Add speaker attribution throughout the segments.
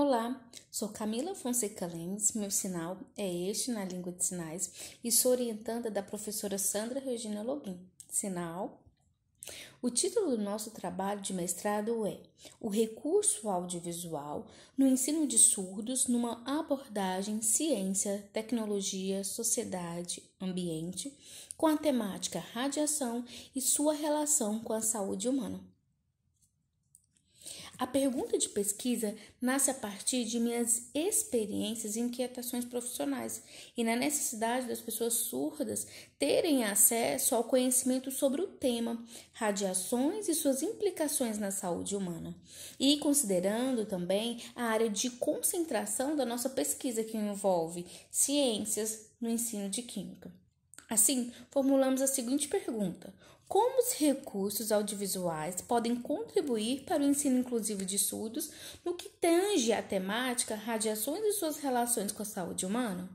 Speaker 1: Olá, sou Camila Fonseca Lemes, meu sinal é este na língua de sinais e sou orientanda da professora Sandra Regina Login. Sinal. O título do nosso trabalho de mestrado é O recurso audiovisual no ensino de surdos numa abordagem ciência, tecnologia, sociedade, ambiente, com a temática radiação e sua relação com a saúde humana. A pergunta de pesquisa nasce a partir de minhas experiências e inquietações profissionais e na necessidade das pessoas surdas terem acesso ao conhecimento sobre o tema, radiações e suas implicações na saúde humana. E considerando também a área de concentração da nossa pesquisa que envolve ciências no ensino de química. Assim, formulamos a seguinte pergunta: como os recursos audiovisuais podem contribuir para o ensino inclusivo de estudos no que tange à temática radiações e suas relações com a saúde humana?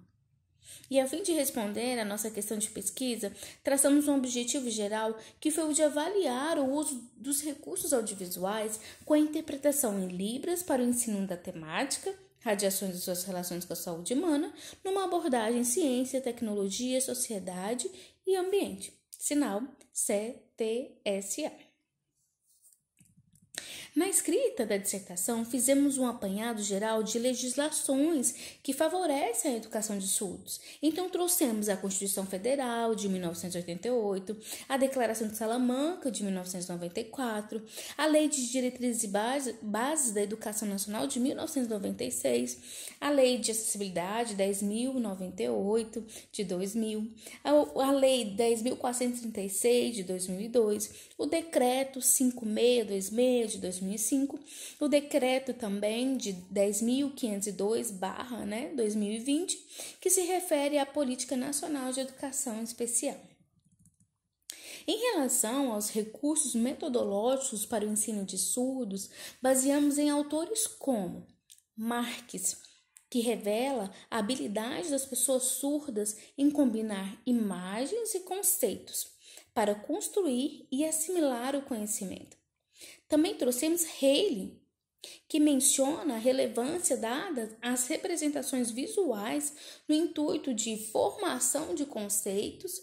Speaker 1: E a fim de responder à nossa questão de pesquisa, traçamos um objetivo geral que foi o de avaliar o uso dos recursos audiovisuais com a interpretação em Libras para o ensino da temática radiações e suas relações com a saúde humana, numa abordagem ciência, tecnologia, sociedade e ambiente. Sinal CTSA. Na escrita da dissertação, fizemos um apanhado geral de legislações que favorecem a educação de surdos. Então, trouxemos a Constituição Federal de 1988, a Declaração de Salamanca de 1994, a Lei de Diretrizes e Bases da Educação Nacional de 1996, a Lei de Acessibilidade 10.098 de 2000, a Lei 10.436 de 2002, o Decreto 5626 de 2000 2005, o decreto também de 10.502 barra né, 2020, que se refere à Política Nacional de Educação Especial. Em relação aos recursos metodológicos para o ensino de surdos, baseamos em autores como Marx, que revela a habilidade das pessoas surdas em combinar imagens e conceitos para construir e assimilar o conhecimento. Também trouxemos Haley, que menciona a relevância dada às representações visuais no intuito de formação de conceitos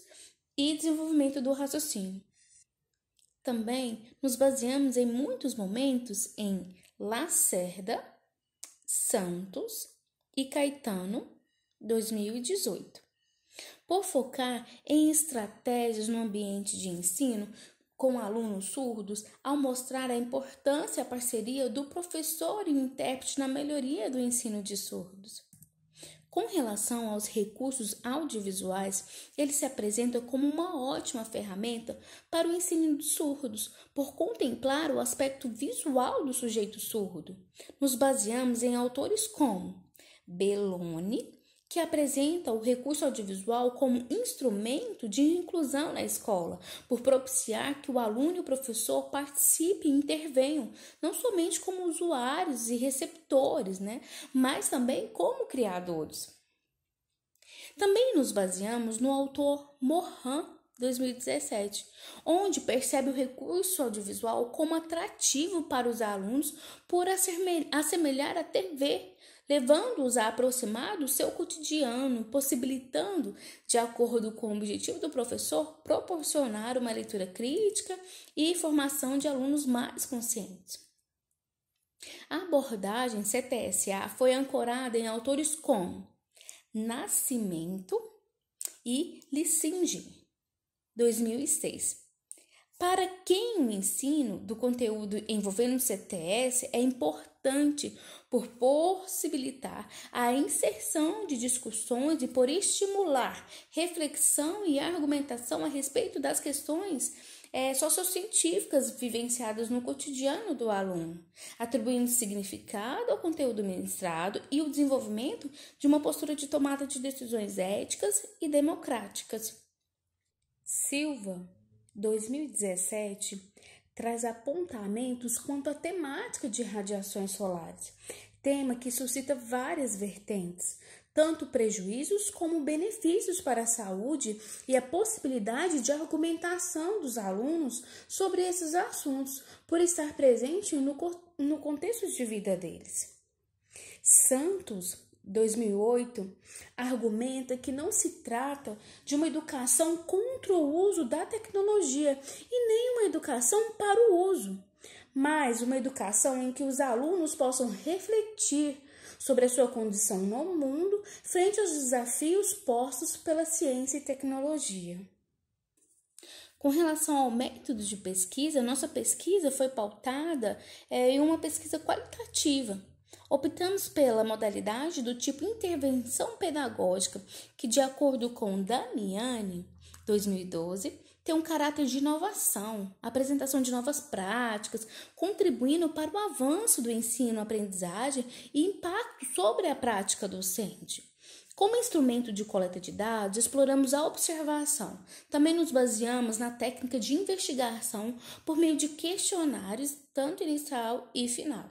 Speaker 1: e desenvolvimento do raciocínio. Também nos baseamos em muitos momentos em Lacerda, Santos e Caetano, 2018, por focar em estratégias no ambiente de ensino com alunos surdos ao mostrar a importância da parceria do professor e intérprete na melhoria do ensino de surdos. Com relação aos recursos audiovisuais, ele se apresenta como uma ótima ferramenta para o ensino de surdos, por contemplar o aspecto visual do sujeito surdo. Nos baseamos em autores como Belloni, que apresenta o recurso audiovisual como instrumento de inclusão na escola, por propiciar que o aluno e o professor participem e intervenham, não somente como usuários e receptores, né, mas também como criadores. Também nos baseamos no autor Mohan 2017, onde percebe o recurso audiovisual como atrativo para os alunos por assemelhar a TV levando-os a aproximar do seu cotidiano, possibilitando, de acordo com o objetivo do professor, proporcionar uma leitura crítica e formação de alunos mais conscientes. A abordagem CTSA foi ancorada em autores como Nascimento e Lissingin, 2006, para quem o ensino do conteúdo envolvendo o CTS é importante por possibilitar a inserção de discussões e por estimular reflexão e argumentação a respeito das questões é, sociocientíficas vivenciadas no cotidiano do aluno, atribuindo significado ao conteúdo ministrado e o desenvolvimento de uma postura de tomada de decisões éticas e democráticas. Silva 2017 traz apontamentos quanto à temática de radiações solares, tema que suscita várias vertentes, tanto prejuízos como benefícios para a saúde e a possibilidade de argumentação dos alunos sobre esses assuntos, por estar presente no, no contexto de vida deles. Santos 2008, argumenta que não se trata de uma educação contra o uso da tecnologia e nem uma educação para o uso, mas uma educação em que os alunos possam refletir sobre a sua condição no mundo frente aos desafios postos pela ciência e tecnologia. Com relação ao método de pesquisa, nossa pesquisa foi pautada é, em uma pesquisa qualitativa, Optamos pela modalidade do tipo intervenção pedagógica, que, de acordo com Damiani, 2012, tem um caráter de inovação, apresentação de novas práticas, contribuindo para o avanço do ensino-aprendizagem e impacto sobre a prática docente. Como instrumento de coleta de dados, exploramos a observação. Também nos baseamos na técnica de investigação por meio de questionários, tanto inicial e final.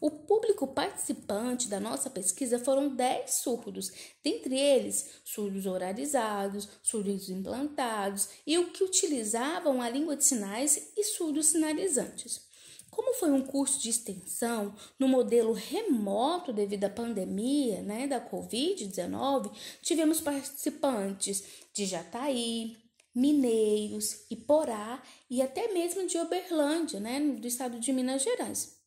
Speaker 1: O público participante da nossa pesquisa foram 10 surdos, dentre eles surdos oralizados, surdos implantados e o que utilizavam a língua de sinais e surdos sinalizantes. Como foi um curso de extensão no modelo remoto devido à pandemia né, da Covid-19, tivemos participantes de Jataí, Mineiros, Iporá e até mesmo de Oberlândia, né, do estado de Minas Gerais.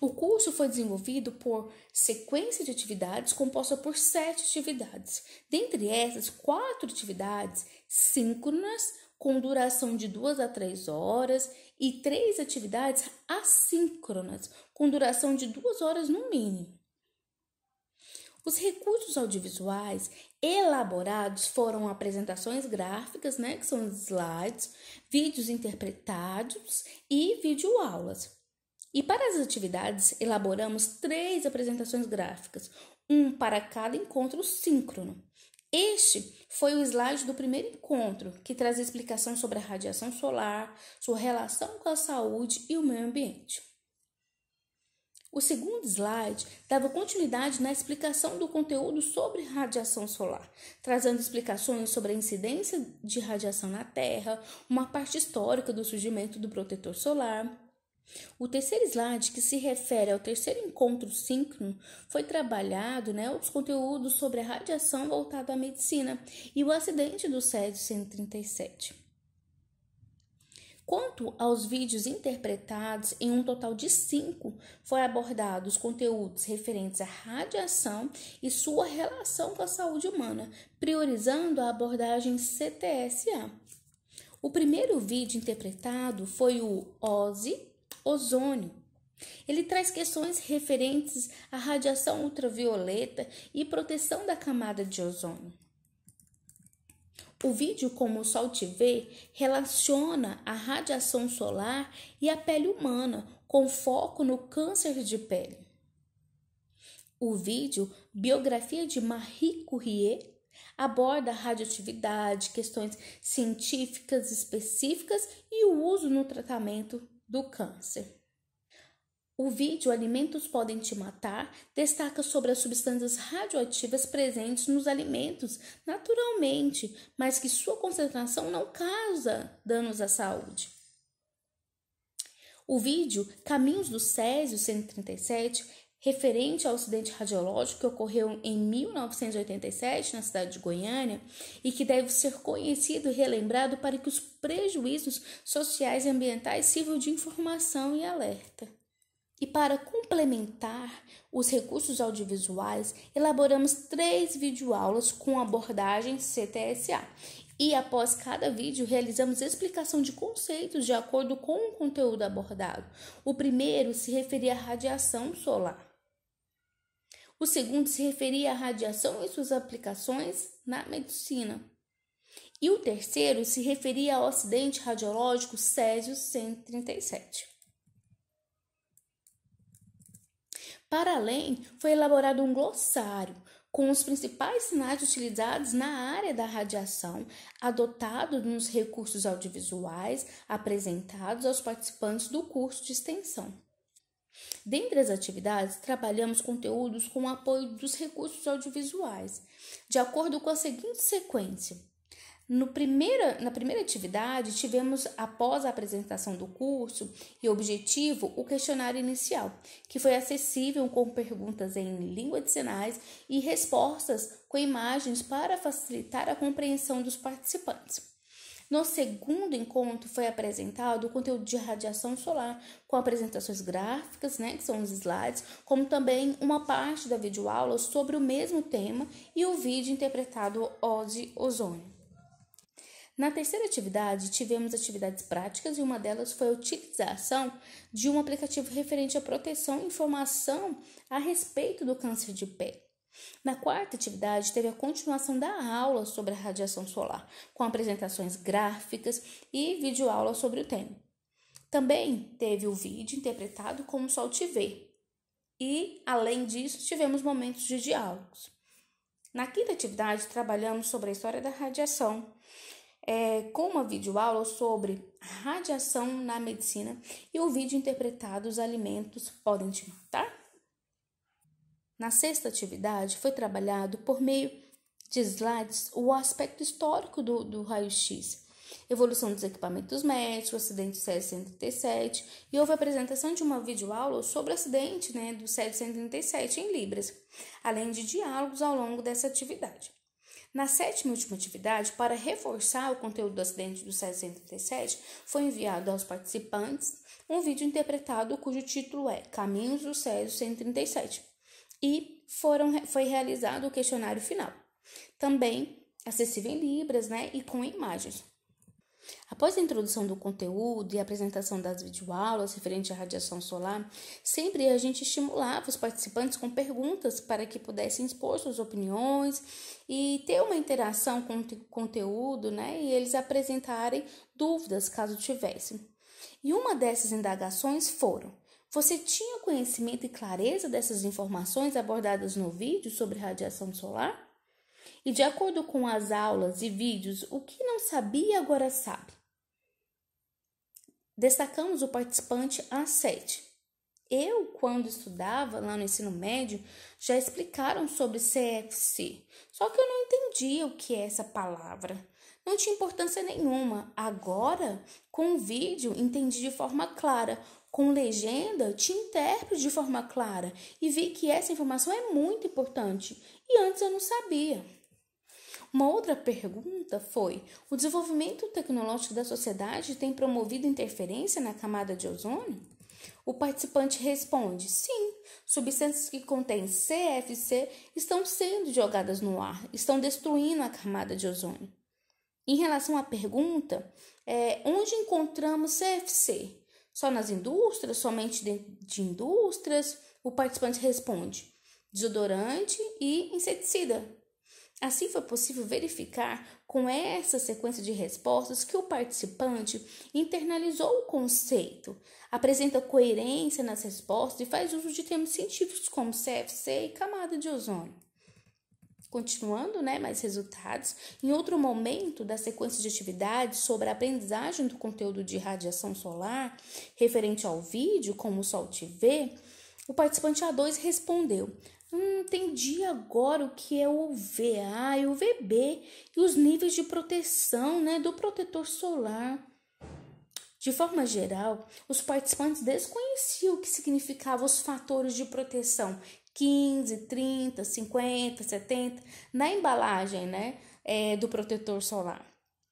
Speaker 1: O curso foi desenvolvido por sequência de atividades composta por sete atividades. Dentre essas, quatro atividades síncronas, com duração de duas a três horas, e três atividades assíncronas, com duração de duas horas no mínimo. Os recursos audiovisuais elaborados foram apresentações gráficas, né, que são slides, vídeos interpretados e videoaulas. E para as atividades, elaboramos três apresentações gráficas, um para cada encontro síncrono. Este foi o slide do primeiro encontro, que traz explicações sobre a radiação solar, sua relação com a saúde e o meio ambiente. O segundo slide dava continuidade na explicação do conteúdo sobre radiação solar, trazendo explicações sobre a incidência de radiação na Terra, uma parte histórica do surgimento do protetor solar, o terceiro slide, que se refere ao terceiro encontro síncrono, foi trabalhado né, os conteúdos sobre a radiação voltado à medicina e o acidente do Césio 137. Quanto aos vídeos interpretados, em um total de cinco, foi abordados os conteúdos referentes à radiação e sua relação com a saúde humana, priorizando a abordagem CTSA. O primeiro vídeo interpretado foi o OSI ozônio. Ele traz questões referentes à radiação ultravioleta e proteção da camada de ozônio. O vídeo Como o Sol te vê relaciona a radiação solar e a pele humana, com foco no câncer de pele. O vídeo Biografia de Marie Curie aborda a radioatividade, questões científicas específicas e o uso no tratamento do câncer. O vídeo Alimentos Podem Te Matar destaca sobre as substâncias radioativas presentes nos alimentos naturalmente, mas que sua concentração não causa danos à saúde. O vídeo Caminhos do Césio 137 referente ao acidente radiológico que ocorreu em 1987 na cidade de Goiânia e que deve ser conhecido e relembrado para que os prejuízos sociais e ambientais sirvam de informação e alerta. E para complementar os recursos audiovisuais, elaboramos três videoaulas com abordagem CTSA. E após cada vídeo, realizamos explicação de conceitos de acordo com o conteúdo abordado. O primeiro se referia à radiação solar. O segundo se referia à radiação e suas aplicações na medicina. E o terceiro se referia ao acidente radiológico Césio 137. Para além, foi elaborado um glossário com os principais sinais utilizados na área da radiação, adotado nos recursos audiovisuais apresentados aos participantes do curso de extensão. Dentre as atividades, trabalhamos conteúdos com o apoio dos recursos audiovisuais, de acordo com a seguinte sequência. Primeira, na primeira atividade, tivemos, após a apresentação do curso e objetivo, o questionário inicial, que foi acessível com perguntas em língua de sinais e respostas com imagens para facilitar a compreensão dos participantes. No segundo encontro foi apresentado o conteúdo de radiação solar, com apresentações gráficas, né, que são os slides, como também uma parte da videoaula sobre o mesmo tema e o vídeo interpretado de ozônio. Na terceira atividade, tivemos atividades práticas e uma delas foi a utilização de um aplicativo referente à proteção e informação a respeito do câncer de pele. Na quarta atividade, teve a continuação da aula sobre a radiação solar, com apresentações gráficas e videoaula sobre o tema. Também teve o vídeo interpretado como Sol TV. E, além disso, tivemos momentos de diálogos. Na quinta atividade, trabalhamos sobre a história da radiação, é, com uma videoaula sobre radiação na medicina e o vídeo interpretado Os alimentos podem te matar. Na sexta atividade, foi trabalhado por meio de slides o aspecto histórico do, do raio-x, evolução dos equipamentos médicos, acidente 737, e houve a apresentação de uma videoaula sobre o acidente né, do 737 em Libras, além de diálogos ao longo dessa atividade. Na sétima e última atividade, para reforçar o conteúdo do acidente do 737, foi enviado aos participantes um vídeo interpretado cujo título é Caminhos do Césio 137 e foram, foi realizado o questionário final, também acessível em libras né, e com imagens. Após a introdução do conteúdo e a apresentação das videoaulas referente à radiação solar, sempre a gente estimulava os participantes com perguntas para que pudessem expor suas opiniões e ter uma interação com o conteúdo, né? E eles apresentarem dúvidas caso tivessem. E uma dessas indagações foram: você tinha conhecimento e clareza dessas informações abordadas no vídeo sobre radiação solar? E de acordo com as aulas e vídeos, o que não sabia agora sabe. Destacamos o participante A7. Eu, quando estudava lá no ensino médio, já explicaram sobre CFC, só que eu não entendia o que é essa palavra não tinha importância nenhuma. Agora, com o vídeo, entendi de forma clara. Com legenda, te interpreto de forma clara e vi que essa informação é muito importante e antes eu não sabia. Uma outra pergunta foi: o desenvolvimento tecnológico da sociedade tem promovido interferência na camada de ozônio? O participante responde: sim, substâncias que contêm CFC estão sendo jogadas no ar, estão destruindo a camada de ozônio. Em relação à pergunta, é, onde encontramos CFC? Só nas indústrias? Somente de indústrias? O participante responde: desodorante e inseticida. Assim foi possível verificar com essa sequência de respostas que o participante internalizou o conceito, apresenta coerência nas respostas e faz uso de termos científicos como CFC e camada de ozônio continuando, né, mais resultados. Em outro momento da sequência de atividades sobre a aprendizagem do conteúdo de radiação solar referente ao vídeo, como o Sol te vê, o participante A2 respondeu: Hum, entendi agora o que é o VA e o VB e os níveis de proteção né, do protetor solar. De forma geral, os participantes desconheciam o que significavam os fatores de proteção 15, 30, 50, 70 na embalagem né, é, do protetor solar.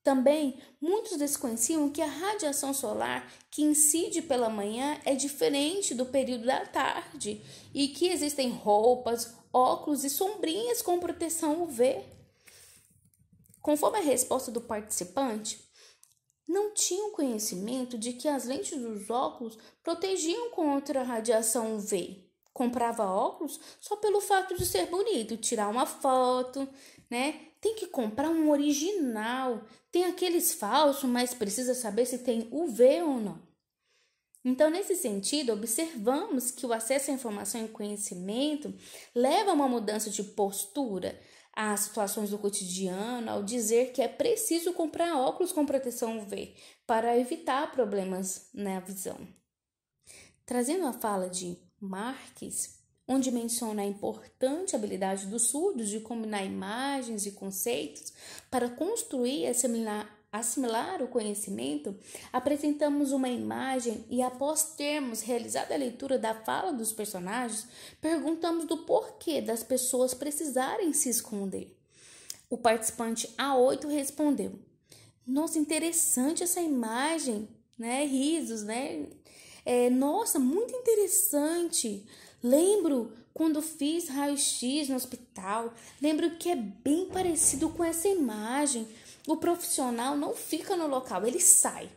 Speaker 1: Também muitos desconheciam que a radiação solar que incide pela manhã é diferente do período da tarde e que existem roupas, óculos e sombrinhas com proteção UV. Conforme a resposta do participante, não tinham conhecimento de que as lentes dos óculos protegiam contra a radiação UV comprava óculos só pelo fato de ser bonito, tirar uma foto, né? Tem que comprar um original. Tem aqueles falsos, mas precisa saber se tem UV ou não. Então, nesse sentido, observamos que o acesso à informação e conhecimento leva a uma mudança de postura às situações do cotidiano, ao dizer que é preciso comprar óculos com proteção UV para evitar problemas na visão. Trazendo a fala de Marques, onde menciona a importante habilidade dos surdos de combinar imagens e conceitos para construir e assimilar, assimilar o conhecimento, apresentamos uma imagem e, após termos realizado a leitura da fala dos personagens, perguntamos do porquê das pessoas precisarem se esconder. O participante A8 respondeu: Nossa, interessante essa imagem, né? Risos, né? é, nossa, muito interessante. Lembro quando fiz raio-x no hospital, lembro que é bem parecido com essa imagem. O profissional não fica no local, ele sai.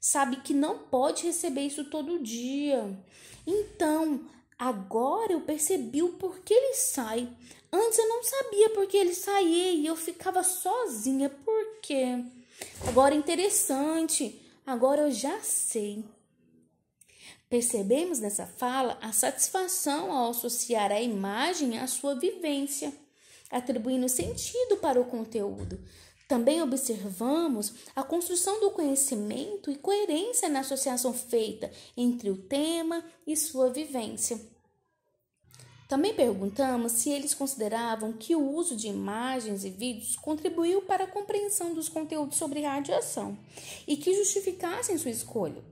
Speaker 1: Sabe que não pode receber isso todo dia. Então, agora eu percebi o porquê ele sai. Antes eu não sabia porque ele saía e eu ficava sozinha. Por quê? Agora é interessante. Agora eu já sei. Percebemos nessa fala a satisfação ao associar a imagem à sua vivência, atribuindo sentido para o conteúdo. Também observamos a construção do conhecimento e coerência na associação feita entre o tema e sua vivência. Também perguntamos se eles consideravam que o uso de imagens e vídeos contribuiu para a compreensão dos conteúdos sobre radiação e que justificassem sua escolha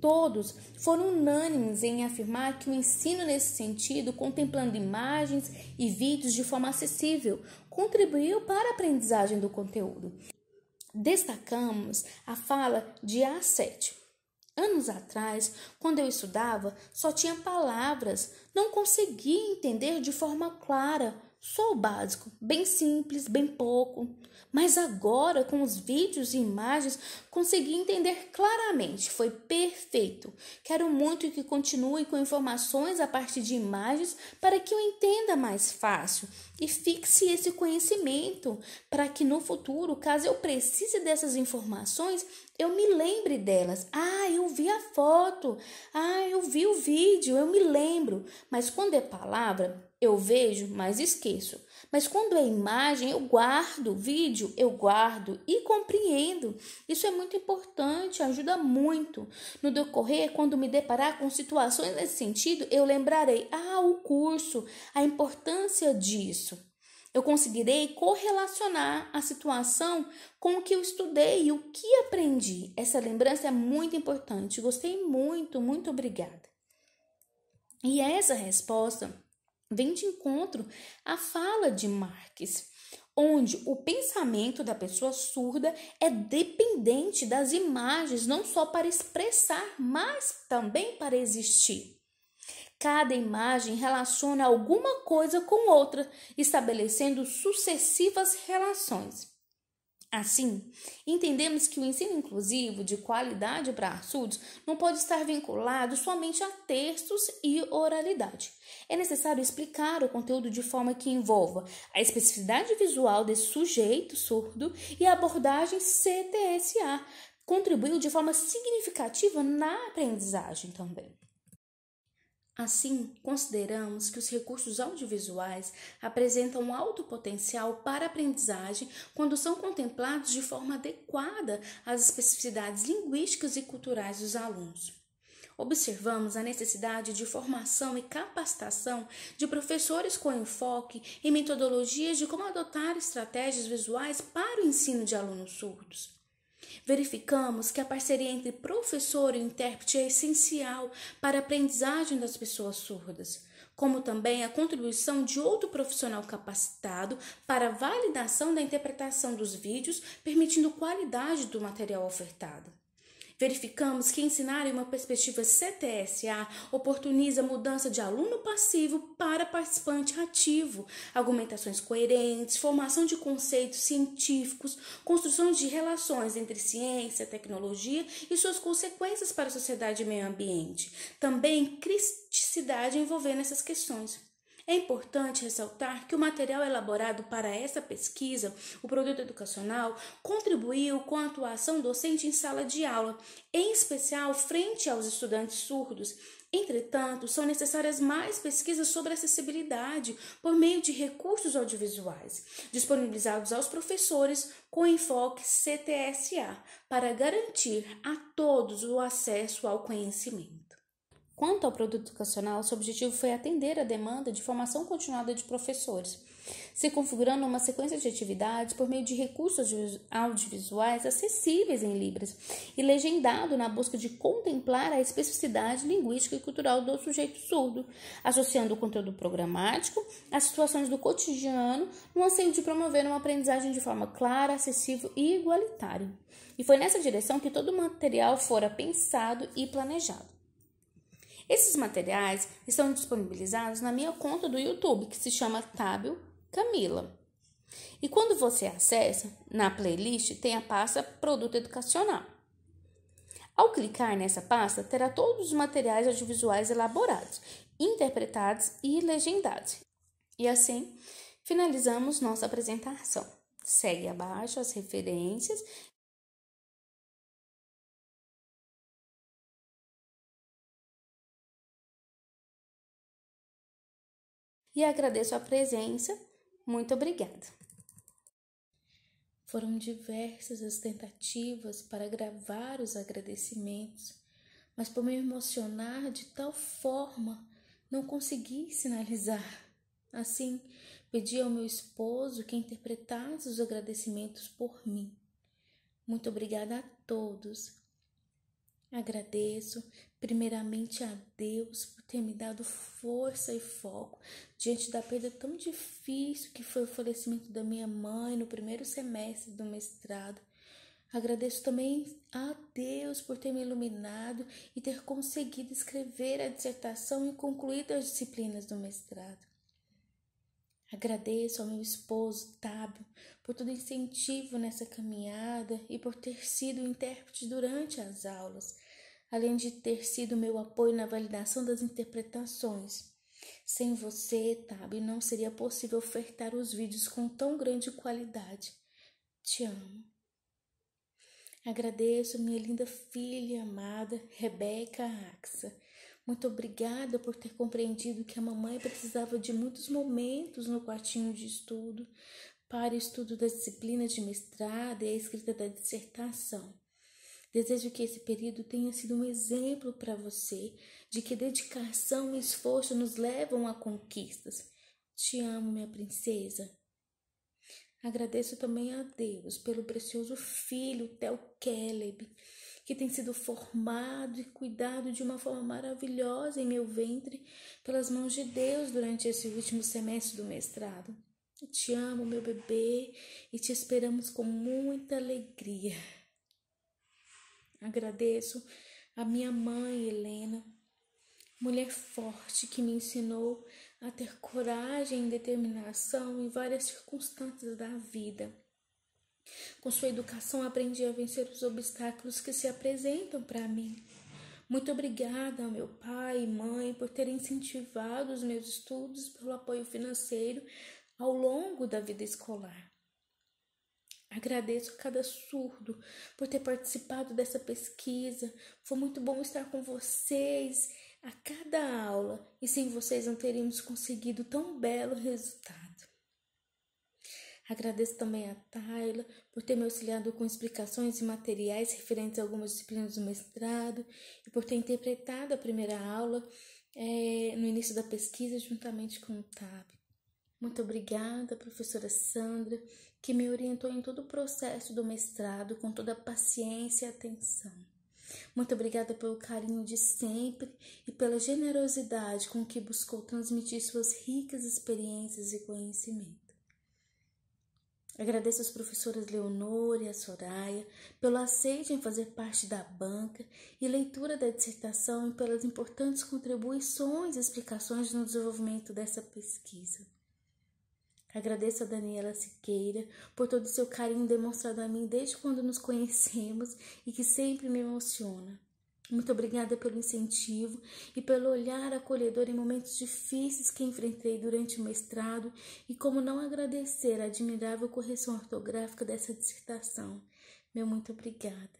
Speaker 1: todos foram unânimes em afirmar que o ensino nesse sentido, contemplando imagens e vídeos de forma acessível, contribuiu para a aprendizagem do conteúdo. Destacamos a fala de A7. Anos atrás, quando eu estudava, só tinha palavras, não conseguia entender de forma clara só o básico, bem simples, bem pouco. Mas agora, com os vídeos e imagens, consegui entender claramente. Foi perfeito. Quero muito que continue com informações a partir de imagens para que eu entenda mais fácil e fixe esse conhecimento para que no futuro, caso eu precise dessas informações, eu me lembre delas. Ah, eu vi a foto. Ah, eu vi o vídeo. Eu me lembro. Mas quando é palavra, eu vejo, mas esqueço. Mas quando é imagem, eu guardo, vídeo, eu guardo e compreendo. Isso é muito importante, ajuda muito. No decorrer, quando me deparar com situações nesse sentido, eu lembrarei: ah, o curso, a importância disso. Eu conseguirei correlacionar a situação com o que eu estudei e o que aprendi. Essa lembrança é muito importante. Gostei muito, muito obrigada. E é essa resposta vem de encontro à fala de Marx, onde o pensamento da pessoa surda é dependente das imagens, não só para expressar, mas também para existir. Cada imagem relaciona alguma coisa com outra, estabelecendo sucessivas relações. Assim, entendemos que o ensino inclusivo de qualidade para surdos não pode estar vinculado somente a textos e oralidade. É necessário explicar o conteúdo de forma que envolva a especificidade visual desse sujeito surdo e a abordagem CTSA, contribuiu de forma significativa na aprendizagem também. Assim, consideramos que os recursos audiovisuais apresentam um alto potencial para aprendizagem quando são contemplados de forma adequada às especificidades linguísticas e culturais dos alunos. Observamos a necessidade de formação e capacitação de professores com enfoque em metodologias de como adotar estratégias visuais para o ensino de alunos surdos. Verificamos que a parceria entre professor e intérprete é essencial para a aprendizagem das pessoas surdas, como também a contribuição de outro profissional capacitado para a validação da interpretação dos vídeos, permitindo qualidade do material ofertado. Verificamos que ensinar em uma perspectiva CTSA oportuniza a mudança de aluno passivo para participante ativo, argumentações coerentes, formação de conceitos científicos, construção de relações entre ciência, tecnologia e suas consequências para a sociedade e meio ambiente. Também criticidade envolvendo essas questões. É importante ressaltar que o material elaborado para essa pesquisa, o produto educacional, contribuiu com a atuação docente em sala de aula, em especial frente aos estudantes surdos. Entretanto, são necessárias mais pesquisas sobre acessibilidade por meio de recursos audiovisuais, disponibilizados aos professores com enfoque CTSA, para garantir a todos o acesso ao conhecimento. Quanto ao produto educacional, seu objetivo foi atender a demanda de formação continuada de professores, se configurando uma sequência de atividades por meio de recursos audiovisuais acessíveis em Libras e legendado na busca de contemplar a especificidade linguística e cultural do sujeito surdo, associando o conteúdo programático às situações do cotidiano, no anseio de promover uma aprendizagem de forma clara, acessível e igualitária. E foi nessa direção que todo o material fora pensado e planejado. Esses materiais estão disponibilizados na minha conta do YouTube, que se chama Tábio Camila. E quando você acessa, na playlist tem a pasta Produto Educacional. Ao clicar nessa pasta, terá todos os materiais audiovisuais elaborados, interpretados e legendados. E assim, finalizamos nossa apresentação. Segue abaixo as referências e agradeço a presença. Muito obrigada. Foram diversas as tentativas para gravar os agradecimentos, mas por me emocionar de tal forma, não consegui sinalizar. Assim, pedi ao meu esposo que interpretasse os agradecimentos por mim. Muito obrigada a todos, Agradeço primeiramente a Deus por ter me dado força e foco diante da perda tão difícil que foi o falecimento da minha mãe no primeiro semestre do mestrado. Agradeço também a Deus por ter me iluminado e ter conseguido escrever a dissertação e concluir as disciplinas do mestrado. Agradeço ao meu esposo, Tábio, por todo o incentivo nessa caminhada e por ter sido intérprete durante as aulas além de ter sido meu apoio na validação das interpretações. Sem você, Tab, não seria possível ofertar os vídeos com tão grande qualidade. Te amo. Agradeço minha linda filha amada, Rebeca Axa. Muito obrigada por ter compreendido que a mamãe precisava de muitos momentos no quartinho de estudo para o estudo da disciplina de mestrado e a escrita da dissertação. Desejo que esse período tenha sido um exemplo para você de que dedicação e esforço nos levam a conquistas. Te amo, minha princesa. Agradeço também a Deus pelo precioso filho, Theo Caleb, que tem sido formado e cuidado de uma forma maravilhosa em meu ventre pelas mãos de Deus durante esse último semestre do mestrado. te amo, meu bebê, e te esperamos com muita alegria. Agradeço a minha mãe, Helena, mulher forte que me ensinou a ter coragem e determinação em várias circunstâncias da vida. Com sua educação, aprendi a vencer os obstáculos que se apresentam para mim. Muito obrigada ao meu pai e mãe por terem incentivado os meus estudos pelo apoio financeiro ao longo da vida escolar. Agradeço a cada surdo por ter participado dessa pesquisa. Foi muito bom estar com vocês a cada aula e sem vocês não teríamos conseguido tão belo resultado. Agradeço também a Tayla por ter me auxiliado com explicações e materiais referentes a algumas disciplinas do mestrado e por ter interpretado a primeira aula é, no início da pesquisa juntamente com o TAP. Muito obrigada, professora Sandra que me orientou em todo o processo do mestrado com toda a paciência e atenção. Muito obrigada pelo carinho de sempre e pela generosidade com que buscou transmitir suas ricas experiências e conhecimento. Agradeço às professoras Leonor e a Soraya pelo aceite em fazer parte da banca e leitura da dissertação e pelas importantes contribuições e explicações no desenvolvimento dessa pesquisa. Agradeço a Daniela Siqueira por todo o seu carinho demonstrado a mim desde quando nos conhecemos e que sempre me emociona. Muito obrigada pelo incentivo e pelo olhar acolhedor em momentos difíceis que enfrentei durante o mestrado e como não agradecer a admirável correção ortográfica dessa dissertação. Meu muito obrigada.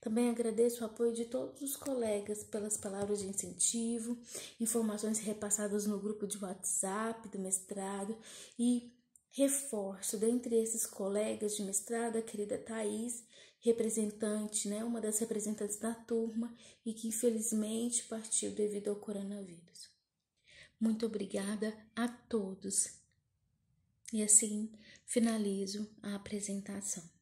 Speaker 1: Também agradeço o apoio de todos os colegas pelas palavras de incentivo, informações repassadas no grupo de WhatsApp do mestrado e reforço dentre esses colegas de mestrado a querida Thais, representante, né, uma das representantes da turma e que infelizmente partiu devido ao coronavírus. Muito obrigada a todos. E assim finalizo a apresentação.